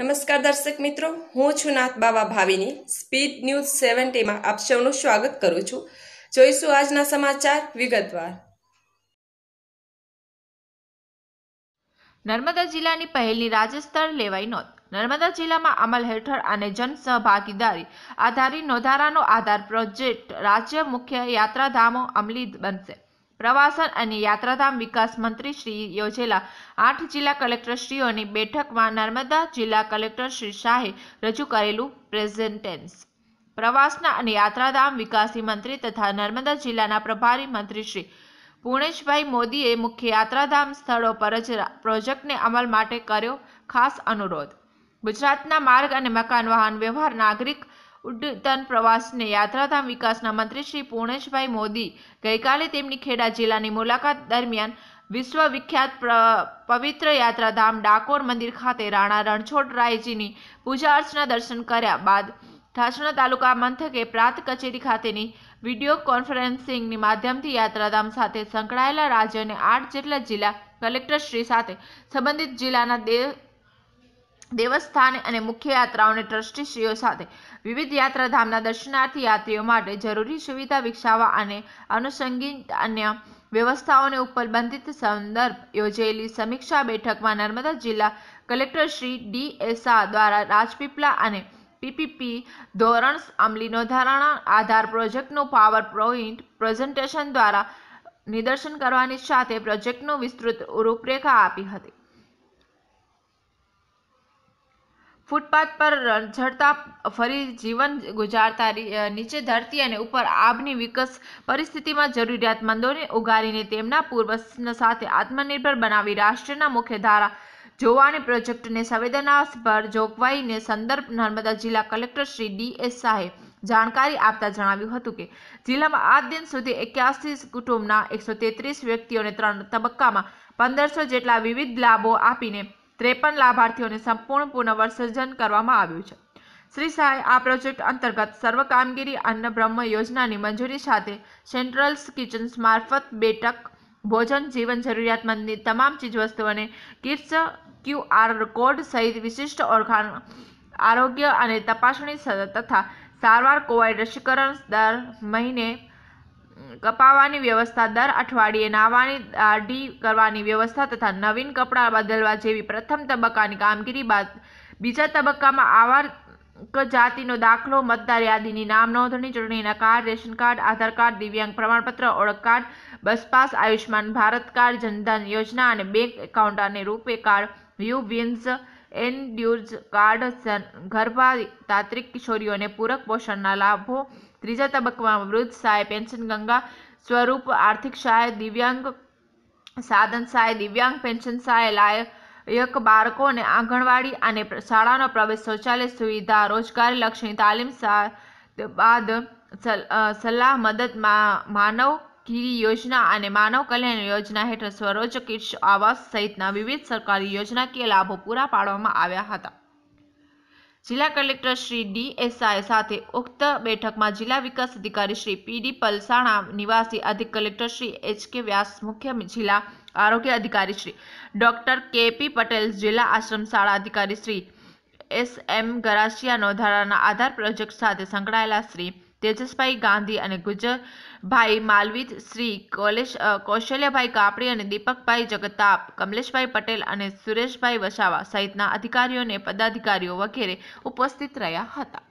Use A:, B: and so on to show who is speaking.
A: નમસ્કાર દર્શક મિત્રો હું છું નાથ બાવા ભાવિની સ્પીડ ન્યૂઝ સેવન્ટીમાં આપ સૌનું સ્વાગત કરું છું જોઈશું આજના સમાચાર વિગતવાર નર્મદા જિલ્લાની પહેલી રાજ્ય સ્તર લેવાઈ નોંધ નર્મદા જિલ્લામાં અમલ હેઠળ અને જન સહભાગીદારી આધારિત નોંધારાનો આધાર પ્રોજેક્ટ રાજ્ય મુખ્ય યાત્રાધામો અમલી બનશે પ્રવાસન અને યાત્રાધામ વિકાસ મંત્રી શ્રી યોજેલા આઠ જિલ્લા કલેક્ટરશ્રીઓની બેઠકમાં નર્મદા જિલ્લા કલેક્ટર શ્રી શાહે રજૂ કરેલું પ્રેઝન્ટેન્સ પ્રવાસના અને યાત્રાધામ વિકાસી મંત્રી તથા નર્મદા જિલ્લાના પ્રભારી મંત્રી શ્રી પૂર્ણેશભાઈ મોદીએ મુખ્ય યાત્રાધામ સ્થળો પર જ પ્રોજેક્ટને અમલ માટે કર્યો ખાસ અનુરોધ ગુજરાતના માર્ગ અને મકાન વાહન વ્યવહાર નાગરિક ઉડ્ડતન પ્રવાસને યાત્રાધામ વિકાસના મંત્રી શ્રી પૂર્ણેશભાઈ મોદી ગઈકાલે તેમની ખેડા જિલ્લાની મુલાકાત દરમિયાન વિશ્વવિખ્યાત પવિત્ર યાત્રાધામ ડાકોર મંદિર ખાતે રાણા રણછોડરાયજીની પૂજા અર્ચના દર્શન કર્યા બાદ ઢાસણા તાલુકા મંથકે પ્રાંત કચેરી ખાતેની વિડીયો કોન્ફરન્સિંગની માધ્યમથી યાત્રાધામ સાથે સંકળાયેલા રાજ્યને આઠ જેટલા જિલ્લા કલેક્ટરશ્રી સાથે સંબંધિત જિલ્લાના દેવસ્થાન અને મુખ્ય યાત્રાઓને ટ્રસ્ટીશ્રીઓ સાથે વિવિધ યાત્રાધામના દર્શનાર્થી યાત્રીઓ માટે જરૂરી સુવિધા વિકસાવવા અને અનુસંગિત અન્ય વ્યવસ્થાઓને ઉપર બંધિત સંદર્ભ યોજેલી સમીક્ષા બેઠકમાં નર્મદા જિલ્લા કલેક્ટર શ્રી ડી એસ એસા દ્વારા રાજપીપળા અને પીપીપી ધોરણ અમલી નોંધારણા આધાર પ્રોજેક્ટનો પાવર પોઈન્ટ પ્રેઝન્ટેશન દ્વારા નિદર્શન કરવાની સાથે પ્રોજેક્ટનો વિસ્તૃત રૂપરેખા આપી હતી ફૂટપાથ પર ઝડતા ફરી જીવન ગુજારતા નીચે ધરતી અને ઉપર આબની વિકસ પરિસ્થિતિમાં જરૂરિયાતમંદોને ઉગારીને તેમના પૂર્વસ્ન સાથે આત્મનિર્ભર બનાવી રાષ્ટ્રના મુખ્ય ધારા જોવાની પ્રોજેક્ટને સંવેદનાસભર જોગવાઈને સંદર્ભ નર્મદા જિલ્લા કલેક્ટર શ્રી ડી એસ શાહે જાણકારી આપતા જણાવ્યું હતું કે જિલ્લામાં આ દિન સુધી એક્યાસી કુટુંબના એકસો તેત્રીસ વ્યક્તિઓને ત્રણ તબક્કામાં પંદરસો જેટલા વિવિધ લાભો આપીને ત્રેપન લાભાર્થીઓને સંપૂર્ણ પુનઃવસર્જન કરવામાં આવ્યું છે શ્રી શાહે આ પ્રોજેક્ટ અંતર્ગત સર્વ કામગીરી અન્ન બ્રહ્મ યોજનાની મંજૂરી સાથે સેન્ટ્રલ્સ કિચન્સ મારફત બેઠક ભોજન જીવન જરૂરિયાતમંદની તમામ ચીજવસ્તુઓને કિટ્સ ક્યુઆર કોડ સહિત વિશિષ્ટ ઓળખાણ આરોગ્ય અને તપાસણી તથા સારવાર કોવિડ રસીકરણ દર મહિને કપાવવાની વ્યવસ્થા દર અઠવાડિયે નાવાની દાઢી કરવાની વ્યવસ્થા તથા નવીન કપડાં બદલવા જેવી પ્રથમ તબક્કાની કામગીરી બાદ બીજા તબક્કામાં આવા જાતિનો દાખલો મતદાર યાદીની નામ નોંધણી ચૂંટણીના card ration card Aadhaar card દિવ્યાંગ પ્રમાણપત્ર ઓળખ card bus pass pass Ayushman Bharat card Jan Dhan યોજના અને બેંક એકાઉન્ટ અને રૂપે કાર્ડ યુ વિન્સ એન્ડ્યુર્સ કાર્ડ ગર્ભા તાંત્રિક કિશોરીઓને પૂરક પોષણના લાભો ત્રીજા તબક્કામાં વૃદ્ધ સહાય પેન્શન ગંગા સ્વરૂપ આર્થિક સહાય દિવ્યાંગ સાધન સહાય દિવ્યાંગ પેન્શન સહાય લાયક એક બાળકોને આંગણવાડી અને શાળાનો પ્રવેશ શૌચાલય સુવિધા રોજગારી લક્ષી તાલીમ બાદ સલાહ મદદ માનવ કીરી યોજના અને માનવ કલ્યાણ યોજના હેઠળ સ્વરોજ કિડ્સ આવાસ સહિતના વિવિધ સરકારી યોજનાકીય લાભો પૂરા પાડવામાં આવ્યા હતા જિલ્લા કલેક્ટર શ્રી ડી એસઆઈ સાથે ઉક્ત બેઠકમાં જિલ્લા વિકાસ અધિકારી શ્રી પીડી પલસાણા નિવાસી અધિક કલેક્ટર શ્રી એચ કે વ્યાસ મુખ્ય જિલ્લા આરોગ્ય અધિકારી શ્રી ડોક્ટર કેપી પટેલ જિલ્લા આશ્રમ શાળા અધિકારી શ્રી એસ એમ ગરાસિયા નોંધારાના આધાર પ્રોજેક્ટ સાથે સંકળાયેલા શ્રી તેજસભાઈ ગાંધી અને ગુજરભાઈ માલવીત શ્રી કોલેશ કૌશલ્યભાઈ કાપડી અને દીપકભાઈ જગતાપ કમલેશભાઈ પટેલ અને સુરેશભાઈ વસાવા સહિતના અધિકારીઓને પદાધિકારીઓ વગેરે ઉપસ્થિત રહ્યા હતા